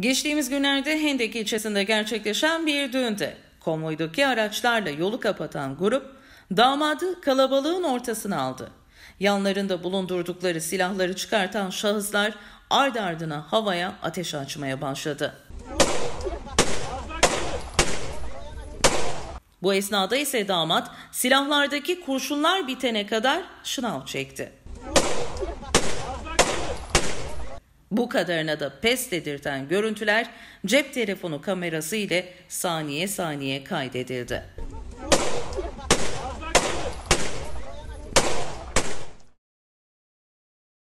Geçtiğimiz günlerde Hendek ilçesinde gerçekleşen bir düğünde konvoydaki araçlarla yolu kapatan grup damadı kalabalığın ortasına aldı. Yanlarında bulundurdukları silahları çıkartan şahıslar ard ardına havaya ateş açmaya başladı. Bu esnada ise damat silahlardaki kurşunlar bitene kadar şınav çekti. Bu kadarına da pes dedirten görüntüler cep telefonu kamerası ile saniye saniye kaydedildi.